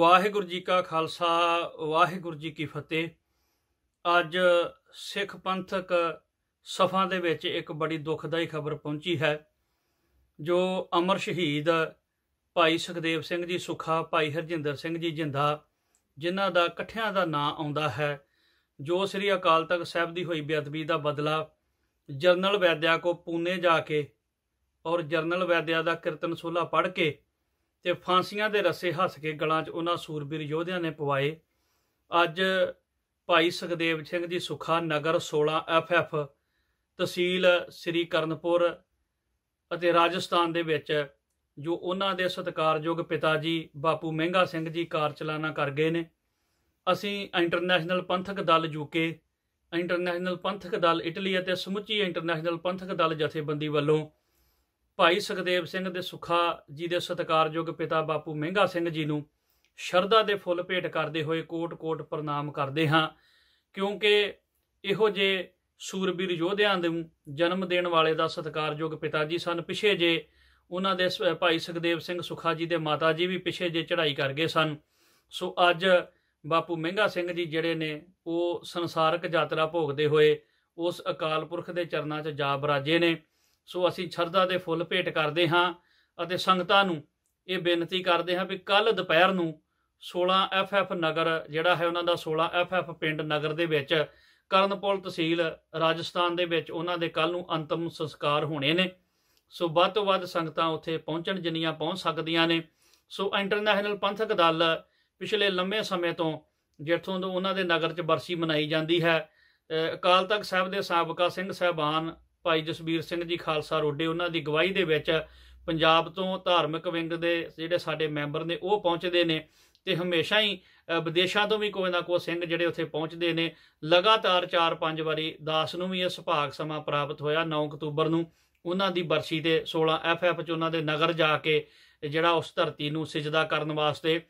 ਵਾਹਿਗੁਰੂ ਜੀ ਕਾ ਖਾਲਸਾ ਵਾਹਿਗੁਰੂ ਜੀ ਕੀ ਫਤਿਹ ਅੱਜ ਸਿੱਖ ਪੰਥਕ ਸਫਾਂ ਦੇ ਵਿੱਚ ਇੱਕ ਬੜੀ ਦੁਖਦਾਈ ਖਬਰ ਪਹੁੰਚੀ ਹੈ ਜੋ ਅਮਰ ਸ਼ਹੀਦ ਭਾਈ ਸੁਖਦੇਵ ਸਿੰਘ ਜੀ ਸੁਖਾ ਭਾਈ ਹਰਜਿੰਦਰ ਸਿੰਘ ਜੀ ਜਿੰਦਾ ਜਿਨ੍ਹਾਂ ਦਾ ਇਕੱਠਿਆਂ ਦਾ ਨਾਂ ਆਉਂਦਾ ਹੈ ਜੋ ਸ੍ਰੀ ਅਕਾਲ ਤਖਤ ਸਾਹਿਬ ਦੀ ਹੋਈ ਬੇਅਦਬੀ ਦਾ ਬਦਲਾ ਜਰਨਲ ਵੈਦਿਆ ਕੋ ਪੂਨੇ ਜਾ ਕੇ ਔਰ ਜਰਨਲ ਵੈਦਿਆ ਦਾ ਕੀਰਤਨ ਸੋਲਾ ਪੜ੍ਹ ਕੇ ਤੇ ਫਾਂਸੀਆਂ ਦੇ ਰਸੇ ਹੱਸ ਕੇ ਗਲਾਂ 'ਚ ਉਹਨਾਂ ਸੂਰਬੀਰ ਯੋਧਿਆਂ ਨੇ ਪਵਾਏ ਅੱਜ ਭਾਈ ਸੁਖਦੇਵ ਸਿੰਘ ਜੀ ਸੁਖਾ ਨਗਰ 16 ਐਫਐਫ ਤਹਿਸੀਲ ਸ੍ਰੀ ਕਰਨਪੁਰ ਅਤੇ ਰਾਜਸਥਾਨ ਦੇ ਵਿੱਚ ਜੋ ਉਹਨਾਂ ਦੇ ਸਤਿਕਾਰਯੋਗ ਪਿਤਾ ਜੀ ਬਾਪੂ ਮਹਿੰਗਾ ਸਿੰਘ ਜੀ ਕਾਰ ਚਲਾਣਾ ਕਰ ਗਏ ਨੇ ਅਸੀਂ ਇੰਟਰਨੈਸ਼ਨਲ ਪੰਥਕ ਦਲ ਯੂਕੇ ਇੰਟਰਨੈਸ਼ਨਲ ਪੰਥਕ ਦਲ ਇਟਲੀ ਅਤੇ ਸਮੁੱਚੀ ਇੰਟਰਨੈਸ਼ਨਲ ਪੰਥਕ ਦਲ ਜਥੇਬੰਦੀ ਵੱਲੋਂ ਭਾਈ ਸੁਖਦੇਵ ਸਿੰਘ ਦੇ ਸੁਖਾ ਜੀ ਦੇ ਸਤਿਕਾਰਯੋਗ ਪਿਤਾ ਬਾਪੂ ਮਹਿੰਗਾ ਸਿੰਘ ਜੀ ਨੂੰ ਸ਼ਰਧਾ ਦੇ ਫੁੱਲ ਭੇਟ ਕਰਦੇ ਹੋਏ ਕੋਟ-ਕੋਟ ਪ੍ਰਣਾਮ ਕਰਦੇ ਹਾਂ ਕਿਉਂਕਿ ਇਹੋ ਜੇ ਸੂਰਬੀਰ ਯੋਧਿਆਂ ਦੇ ਜਨਮ ਦੇਣ ਵਾਲੇ ਦਾ ਸਤਿਕਾਰਯੋਗ ਪਿਤਾ ਜੀ ਸਨ ਪਿਛੇ ਜੇ ਉਹਨਾਂ ਦੇ ਭਾਈ ਸੁਖਦੇਵ ਸਿੰਘ ਸੁਖਾ ਜੀ ਦੇ ਮਾਤਾ ਜੀ ਵੀ ਪਿਛੇ ਜੇ ਚੜ੍ਹਾਈ ਕਰ ਗਏ ਸਨ ਸੋ ਅੱਜ ਬਾਪੂ ਮਹਿੰਗਾ ਸਿੰਘ ਜੀ ਜਿਹੜੇ ਨੇ ਉਹ ਸੰਸਾਰਕ ਯਾਤਰਾ ਭੋਗਦੇ ਹੋਏ ਉਸ ਅਕਾਲ ਪੁਰਖ ਦੇ ਚਰਨਾਂ 'ਚ ਜਾ ਬਰਾਜੇ ਨੇ ਸੋ ਅਸੀਂ ਸ਼ਰਧਾ ਦੇ ਫੁੱਲ ਭੇਟ ਕਰਦੇ ਹਾਂ ਅਤੇ ਸੰਗਤਾਂ ਨੂੰ ਇਹ ਬੇਨਤੀ ਕਰਦੇ ਹਾਂ ਵੀ ਕੱਲ ਦੁਪਹਿਰ ਨੂੰ 16 ਐਫ ਨਗਰ ਜਿਹੜਾ ਹੈ ਉਹਨਾਂ ਦਾ 16 ਐਫ ਪਿੰਡ ਨਗਰ ਦੇ ਵਿੱਚ ਕਰਨਪੁਰ ਤਹਿਸੀਲ ਰਾਜਸਥਾਨ ਦੇ ਵਿੱਚ ਉਹਨਾਂ ਦੇ ਕੱਲ ਨੂੰ ਅੰਤਮ ਸੰਸਕਾਰ ਹੋਣੇ ਨੇ ਸੋ ਵੱਧ ਤੋਂ ਵੱਧ ਸੰਗਤਾਂ ਉੱਥੇ ਪਹੁੰਚਣ ਜਿੰਨੀਆਂ ਪਹੁੰਚ ਸਕਦੀਆਂ ਨੇ ਸੋ ਇੰਟਰਨੈਸ਼ਨਲ ਪੰਥਕ ਦਲ ਪਿਛਲੇ ਲੰਮੇ ਸਮੇਂ ਤੋਂ ਜਿੱਥੋਂ ਤੋਂ ਉਹਨਾਂ ਦੇ ਨਗਰ 'ਚ ਬਰਸੀ ਮਨਾਈ ਜਾਂਦੀ ਹੈ ਅਕਾਲ ਤਖਤ ਸਾਹਿਬ ਦੇ ਸਾਬਕਾ ਸਿੰਘ ਸਹਿਬਾਨ ਭਾਈ ਜਸਬੀਰ ਸਿੰਘ ਜੀ ਖਾਲਸਾ ਰੋਡੇ ਉਹਨਾਂ ਦੀ ਗਵਾਹੀ ਦੇ ਵਿੱਚ ਪੰਜਾਬ ਤੋਂ ਧਾਰਮਿਕ ਵਿੰਗ ਦੇ ਜਿਹੜੇ ਸਾਡੇ ਮੈਂਬਰ ਨੇ ਉਹ ਪਹੁੰਚਦੇ ਨੇ ਤੇ ਹਮੇਸ਼ਾ ਹੀ ਵਿਦੇਸ਼ਾਂ ਤੋਂ ਵੀ ਕੋਈ ਨਾ ਕੋਈ ਸਿੰਘ ਜਿਹੜੇ ਉੱਥੇ ਪਹੁੰਚਦੇ ਨੇ ਲਗਾਤਾਰ 4-5 ਵਾਰੀ ਦਾਸ ਨੂੰ ਵੀ ਇਹ ਸੁਭਾਗ ਸਮਾਂ ਪ੍ਰਾਪਤ ਹੋਇਆ 9 ਅਕਤੂਬਰ ਨੂੰ ਉਹਨਾਂ ਦੀ ਬਰਸੀ ਤੇ 16 ਐਫਐਫ ਚ ਉਹਨਾਂ ਦੇ ਨਗਰ ਜਾ ਕੇ ਜਿਹੜਾ ਉਸ ਧਰਤੀ ਨੂੰ ਸਜਦਾ ਕਰਨ ਵਾਸਤੇ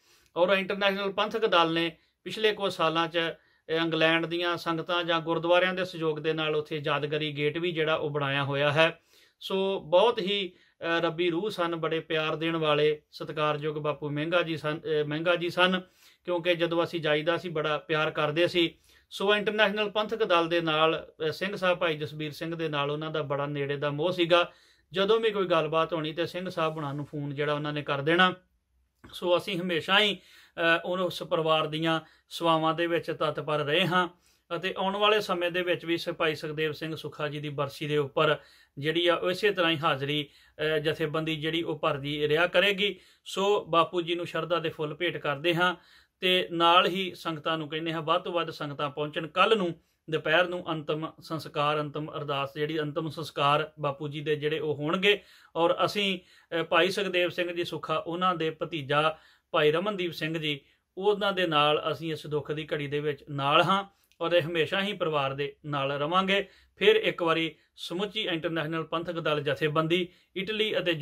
ਔਰ ਇੰਟਰਨੈਸ਼ਨਲ ਪੰਥਕ ਦਲ ਨੇ ਪਿਛਲੇ ਕੁਝ ਸਾਲਾਂ 'ਚ ਇੰਗਲੈਂਡ ਦੀਆਂ ਸੰਗਤਾਂ ਜਾਂ ਗੁਰਦੁਆਰਿਆਂ ਦੇ ਸਹਿਯੋਗ ਦੇ ਨਾਲ ਉੱਥੇ ਯਾਦਗਰੀ ਗੇਟ ਵੀ ਜਿਹੜਾ ਉਹ ਬਣਾਇਆ ਹੋਇਆ ਹੈ ਸੋ ਬਹੁਤ ਹੀ ਰੱਬੀ ਰੂਹ ਸਨ ਬੜੇ ਪਿਆਰ ਦੇਣ ਵਾਲੇ ਸਤਿਕਾਰਯੋਗ ਬਾਪੂ ਮਹਿੰਗਾ ਜੀ ਸਨ ਮਹਿੰਗਾ ਜੀ ਸਨ ਕਿਉਂਕਿ ਜਦੋਂ ਅਸੀਂ ਜਾਈਦਾ ਸੀ ਬੜਾ ਪਿਆਰ ਕਰਦੇ ਸੀ ਸੋ ਇੰਟਰਨੈਸ਼ਨਲ ਪੰਥਕ ਦਲ ਦੇ ਨਾਲ ਸਿੰਘ ਸਾਹਿਬ ਭਾਈ ਜਸਬੀਰ ਸਿੰਘ ਦੇ ਨਾਲ ਉਹਨਾਂ ਦਾ ਬੜਾ ਨੇੜੇ ਦਾ ਮੋਹ ਸੀਗਾ ਜਦੋਂ ਵੀ ਕੋਈ ਗੱਲਬਾਤ ਹੋਣੀ ਤੇ ਸਿੰਘ ਸਾਹਿਬ ਉਹਨਾਂ ਨੂੰ ਫੋਨ ਜਿਹੜਾ ਉਹਨਾਂ ਨੇ ਕਰ ਦੇਣਾ ਸੋ ਅਸੀਂ ਹਮੇਸ਼ਾ ਹੀ ਉਸ ਪਰਿਵਾਰ ਦੀਆਂ ਸਵਾਵਾਂ ਦੇ ਵਿੱਚ ਤਤਪਰ ਰਹੇ ਹਾਂ ਅਤੇ ਆਉਣ ਵਾਲੇ ਸਮੇਂ ਦੇ ਵਿੱਚ ਵੀ ਸਿਪਾਈ ਸੁਖਦੇਵ ਸਿੰਘ ਸੁਖਾ ਜੀ ਦੀ ਬਰਸੀ ਦੇ ਉੱਪਰ ਜਿਹੜੀ ਆ ਉਸੇ ਤਰ੍ਹਾਂ ਹੀ ਹਾਜ਼ਰੀ ਜਥੇਬੰਦੀ ਜਿਹੜੀ ਉਹ ਭਰਦੀ ਰਿਹਾ ਕਰੇਗੀ ਸੋ ਬਾਪੂ ਜੀ ਨੂੰ ਸ਼ਰਧਾ ਦੇ ਫੁੱਲ ਭੇਟ ਕਰਦੇ ਹਾਂ ਤੇ ਨਾਲ ਹੀ ਸੰਗਤਾਂ ਨੂੰ ਕਹਿੰਦੇ ਹਾਂ ਵੱਧ ਤੋਂ ਵੱਧ ਸੰਗਤਾਂ ਪਹੁੰਚਣ ਕੱਲ ਨੂੰ ਦੁਪਹਿਰ ਨੂੰ ਅੰਤਮ ਸੰਸਕਾਰ ਅੰਤਮ ਅਰਦਾਸ ਜਿਹੜੀ ਅੰਤਮ ਸੰਸਕਾਰ ਬਾਪੂ ਜੀ ਦੇ ਜਿਹੜੇ ਉਹ ਹੋਣਗੇ ਔਰ ਅਸੀਂ ਭਾਈ ਸੁਖਦੇਵ ਸਿੰਘ ਜੀ ਸੁਖਾ ਉਹਨਾਂ ਦੇ ਭਤੀਜਾ ਭਾਈ ਰਮਨਦੀਪ ਸਿੰਘ ਜੀ ਉਹਨਾਂ ਦੇ ਨਾਲ ਅਸੀਂ ਇਸ ਦੁੱਖ ਦੀ ਘੜੀ ਦੇ ਵਿੱਚ ਨਾਲ ਹਾਂ ਔਰ ਇਹ ਹਮੇਸ਼ਾ ਹੀ ਪਰਿਵਾਰ ਦੇ ਨਾਲ ਰਵਾਂਗੇ ਫਿਰ ਇੱਕ ਵਾਰੀ ਸਮੁੱਚੀ ਇੰਟਰਨੈਸ਼ਨਲ ਪੰਥਕ ਦਲ ਜਥੇਬੰਦੀ ਇਟਲੀ ਅਤੇ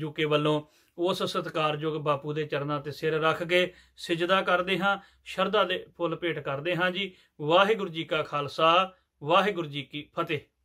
ਯੂਕੇ ਵੱਲੋਂ ਉਸ ਸਤਿਕਾਰਯੋਗ ਬਾਪੂ ਦੇ ਚਰਨਾਂ ਤੇ ਸਿਰ ਰੱਖ ਕੇ ਸਜਦਾ ਕਰਦੇ ਹਾਂ ਸ਼ਰਧਾ ਦੇ ਫੁੱਲ ਭੇਟ ਕਰਦੇ ਹਾਂ ਜੀ ਵਾਹਿਗੁਰੂ ਜੀ ਕਾ ਖਾਲਸਾ ਵਾਹਿਗੁਰੂ ਜੀ ਕੀ ਫਤਿਹ